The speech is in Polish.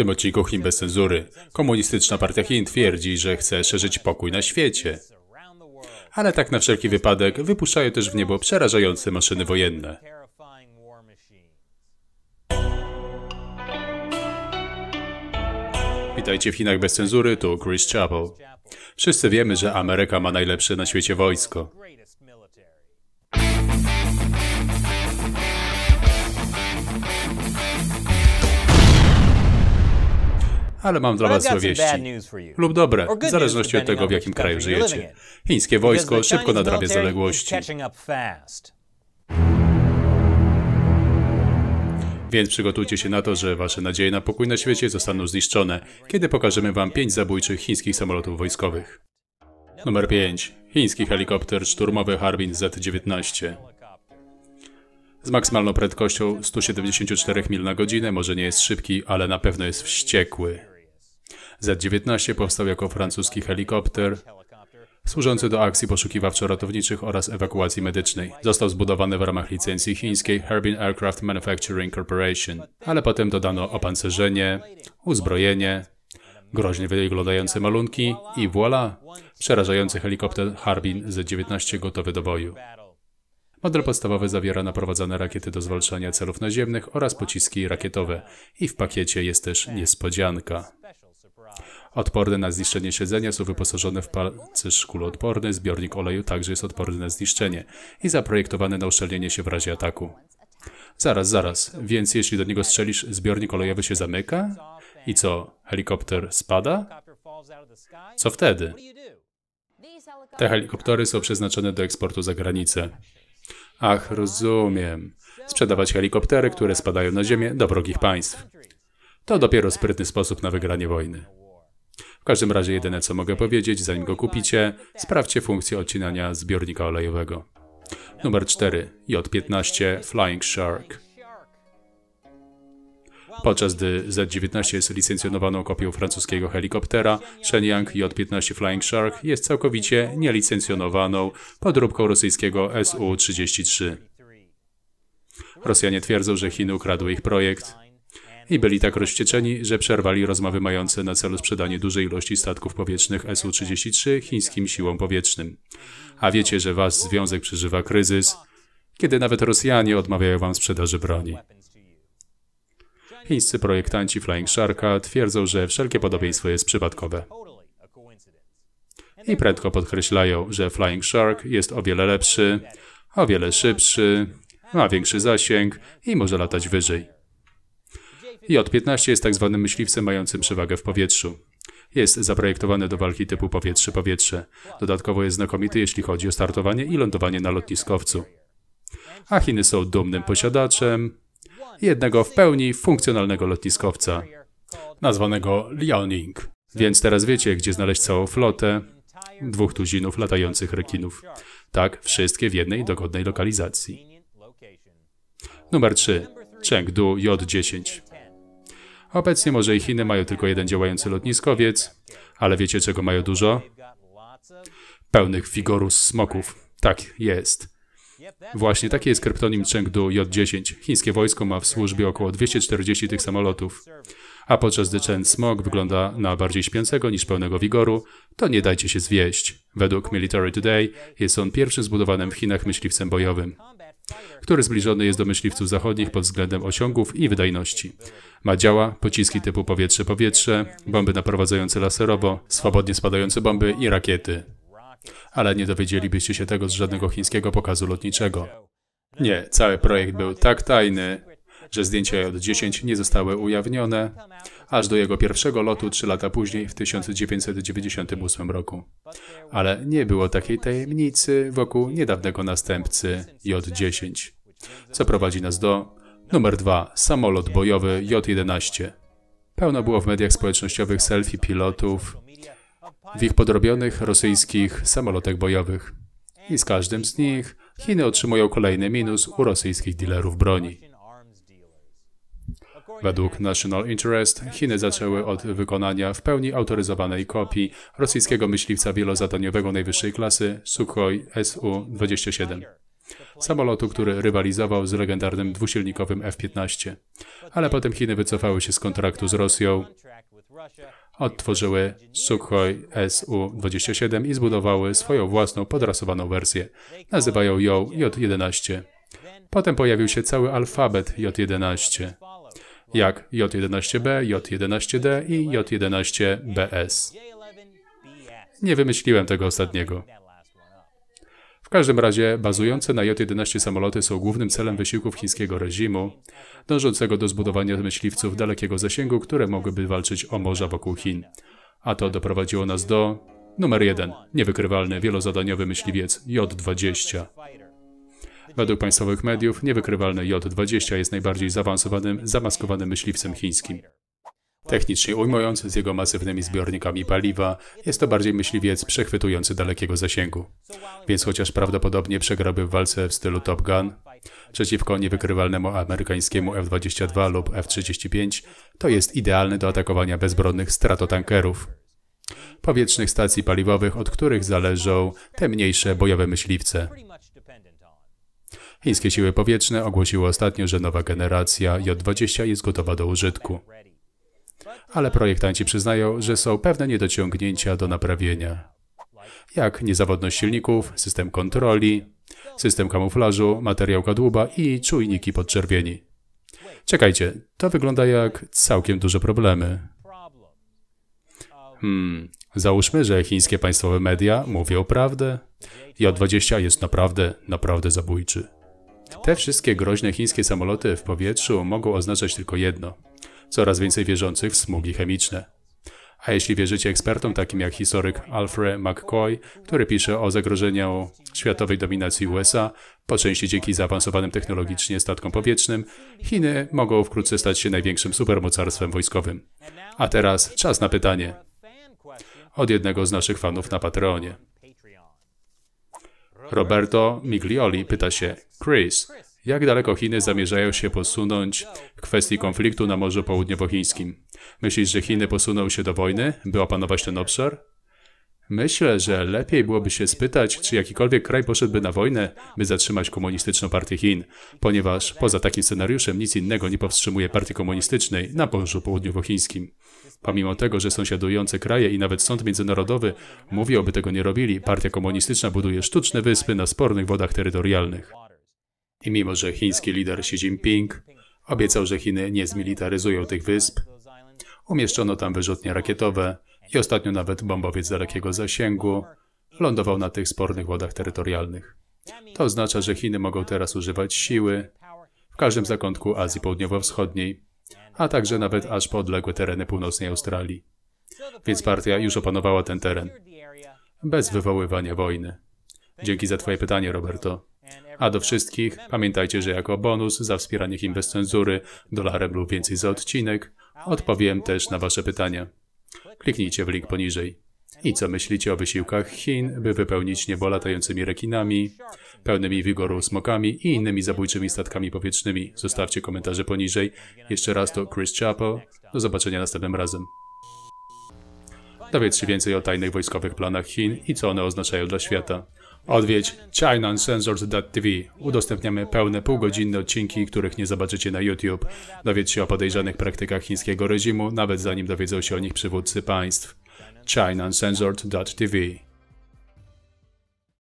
tym odcinku Chin bez cenzury. Komunistyczna Partia Chin twierdzi, że chce szerzyć pokój na świecie. Ale tak na wszelki wypadek wypuszczają też w niebo przerażające maszyny wojenne. Witajcie w Chinach bez cenzury, tu Chris Chappell. Wszyscy wiemy, że Ameryka ma najlepsze na świecie wojsko. ale mam dla was złe wieści. Lub dobre, w zależności od tego, w jakim kraju żyjecie. Chińskie wojsko szybko nadrabia zaległości. Więc przygotujcie się na to, że wasze nadzieje na pokój na świecie zostaną zniszczone, kiedy pokażemy wam pięć zabójczych chińskich samolotów wojskowych. Numer 5. Chiński helikopter szturmowy Harbin Z-19. Z maksymalną prędkością 174 mil na godzinę może nie jest szybki, ale na pewno jest wściekły. Z-19 powstał jako francuski helikopter służący do akcji poszukiwawczo-ratowniczych oraz ewakuacji medycznej. Został zbudowany w ramach licencji chińskiej Harbin Aircraft Manufacturing Corporation, ale potem dodano opancerzenie, uzbrojenie, groźnie wyglądające malunki i voilà! Przerażający helikopter Harbin Z-19 gotowy do boju. Model podstawowy zawiera naprowadzane rakiety do zwalczania celów naziemnych oraz pociski rakietowe. I w pakiecie jest też niespodzianka. Odporne na zniszczenie siedzenia są wyposażone w pancerz kuloodporny, zbiornik oleju także jest odporny na zniszczenie i zaprojektowany na uszczelnienie się w razie ataku. Zaraz, zaraz, więc jeśli do niego strzelisz, zbiornik olejowy się zamyka? I co, helikopter spada? Co wtedy? Te helikoptery są przeznaczone do eksportu za granicę. Ach, rozumiem. Sprzedawać helikoptery, które spadają na ziemię do wrogich państw. To dopiero sprytny sposób na wygranie wojny. W każdym razie jedyne co mogę powiedzieć, zanim go kupicie, sprawdźcie funkcję odcinania zbiornika olejowego. Numer 4. J-15 Flying Shark. Podczas gdy Z-19 jest licencjonowaną kopią francuskiego helikoptera, Shenyang J-15 Flying Shark jest całkowicie nielicencjonowaną podróbką rosyjskiego Su-33. Rosjanie twierdzą, że Chiny ukradły ich projekt i byli tak rozcieczeni, że przerwali rozmowy mające na celu sprzedanie dużej ilości statków powietrznych Su-33 chińskim siłom powietrznym. A wiecie, że wasz związek przeżywa kryzys, kiedy nawet Rosjanie odmawiają wam sprzedaży broni. Chińscy projektanci Flying Sharka twierdzą, że wszelkie podobieństwo jest przypadkowe. I prędko podkreślają, że Flying Shark jest o wiele lepszy, o wiele szybszy, ma większy zasięg i może latać wyżej. J-15 jest tak zwany myśliwcem mającym przewagę w powietrzu. Jest zaprojektowany do walki typu powietrze-powietrze. Dodatkowo jest znakomity, jeśli chodzi o startowanie i lądowanie na lotniskowcu. A Chiny są dumnym posiadaczem jednego w pełni funkcjonalnego lotniskowca, nazwanego Liaoning. Więc teraz wiecie, gdzie znaleźć całą flotę dwóch tuzinów latających rekinów. Tak, wszystkie w jednej dogodnej lokalizacji. Numer 3. Chengdu J-10. Obecnie może i Chiny mają tylko jeden działający lotniskowiec, ale wiecie czego mają dużo? Pełnych figurus smoków. Tak, jest. Właśnie taki jest kryptonim Chengdu J-10. Chińskie wojsko ma w służbie około 240 tych samolotów. A podczas gdy Chen Smog wygląda na bardziej śpiącego niż pełnego wigoru, to nie dajcie się zwieść. Według Military Today jest on pierwszym zbudowanym w Chinach myśliwcem bojowym który zbliżony jest do myśliwców zachodnich pod względem osiągów i wydajności. Ma działa, pociski typu powietrze-powietrze, bomby naprowadzające laserowo, swobodnie spadające bomby i rakiety. Ale nie dowiedzielibyście się tego z żadnego chińskiego pokazu lotniczego. Nie, cały projekt był tak tajny, że zdjęcia J-10 nie zostały ujawnione aż do jego pierwszego lotu trzy lata później, w 1998 roku. Ale nie było takiej tajemnicy wokół niedawnego następcy J-10, co prowadzi nas do numer 2, samolot bojowy J-11. Pełno było w mediach społecznościowych selfie pilotów w ich podrobionych rosyjskich samolotach bojowych. I z każdym z nich Chiny otrzymują kolejny minus u rosyjskich dealerów broni. Według National Interest Chiny zaczęły od wykonania w pełni autoryzowanej kopii rosyjskiego myśliwca wielozadaniowego najwyższej klasy Sukhoi Su-27 samolotu, który rywalizował z legendarnym dwusilnikowym F-15. Ale potem Chiny wycofały się z kontraktu z Rosją, odtworzyły Sukhoi Su-27 i zbudowały swoją własną podrasowaną wersję. Nazywają ją J-11. Potem pojawił się cały alfabet J-11 jak J11B, J11D i J11BS. Nie wymyśliłem tego ostatniego. W każdym razie, bazujące na J-11 samoloty są głównym celem wysiłków chińskiego reżimu, dążącego do zbudowania myśliwców dalekiego zasięgu, które mogłyby walczyć o morza wokół Chin. A to doprowadziło nas do... Numer 1. Niewykrywalny, wielozadaniowy myśliwiec J-20. Według państwowych mediów niewykrywalny J-20 jest najbardziej zaawansowanym, zamaskowanym myśliwcem chińskim. Technicznie ujmując, z jego masywnymi zbiornikami paliwa, jest to bardziej myśliwiec przechwytujący dalekiego zasięgu. Więc chociaż prawdopodobnie przegrałby w walce w stylu Top Gun, przeciwko niewykrywalnemu amerykańskiemu F-22 lub F-35, to jest idealny do atakowania bezbronnych stratotankerów. Powietrznych stacji paliwowych, od których zależą te mniejsze bojowe myśliwce. Chińskie siły powietrzne ogłosiły ostatnio, że nowa generacja J-20 jest gotowa do użytku. Ale projektanci przyznają, że są pewne niedociągnięcia do naprawienia, jak niezawodność silników, system kontroli, system kamuflażu, materiał kadłuba i czujniki podczerwieni. Czekajcie, to wygląda jak całkiem duże problemy. Hmm, załóżmy, że chińskie państwowe media mówią prawdę. J20 jest naprawdę, naprawdę zabójczy. Te wszystkie groźne chińskie samoloty w powietrzu mogą oznaczać tylko jedno. Coraz więcej wierzących w smugi chemiczne. A jeśli wierzycie ekspertom takim jak historyk Alfred McCoy, który pisze o zagrożeniu światowej dominacji USA, po części dzięki zaawansowanym technologicznie statkom powietrznym, Chiny mogą wkrótce stać się największym supermocarstwem wojskowym. A teraz czas na pytanie od jednego z naszych fanów na Patreonie. Roberto Miglioli pyta się, Chris, jak daleko Chiny zamierzają się posunąć w kwestii konfliktu na Morzu Południowochińskim? Myślisz, że Chiny posuną się do wojny, by opanować ten obszar? Myślę, że lepiej byłoby się spytać, czy jakikolwiek kraj poszedłby na wojnę, by zatrzymać komunistyczną partię Chin, ponieważ poza takim scenariuszem nic innego nie powstrzymuje partii komunistycznej na Morzu Południowochińskim. Pomimo tego, że sąsiadujące kraje i nawet sąd międzynarodowy mówi, aby tego nie robili, partia komunistyczna buduje sztuczne wyspy na spornych wodach terytorialnych. I mimo, że chiński lider Xi Jinping obiecał, że Chiny nie zmilitaryzują tych wysp, umieszczono tam wyrzutnie rakietowe, i ostatnio nawet bombowiec dalekiego zasięgu lądował na tych spornych wodach terytorialnych. To oznacza, że Chiny mogą teraz używać siły w każdym zakątku Azji Południowo-Wschodniej, a także nawet aż po odległe tereny północnej Australii. Więc partia już opanowała ten teren. Bez wywoływania wojny. Dzięki za Twoje pytanie, Roberto. A do wszystkich, pamiętajcie, że jako bonus za wspieranie Chin bez cenzury, dolarem lub więcej za odcinek, odpowiem też na Wasze pytania. Kliknijcie w link poniżej. I co myślicie o wysiłkach Chin, by wypełnić niebo latającymi rekinami, pełnymi wigoru smokami i innymi zabójczymi statkami powietrznymi? Zostawcie komentarze poniżej. Jeszcze raz to Chris Chappell. Do zobaczenia następnym razem. Dowiedz się więcej o tajnych wojskowych planach Chin i co one oznaczają dla świata. Odwiedź ChinaSensors.tv. Udostępniamy pełne półgodzinne odcinki, których nie zobaczycie na YouTube. Dowiedz się o podejrzanych praktykach chińskiego reżimu, nawet zanim dowiedzą się o nich przywódcy państw. ChinaSensors.tv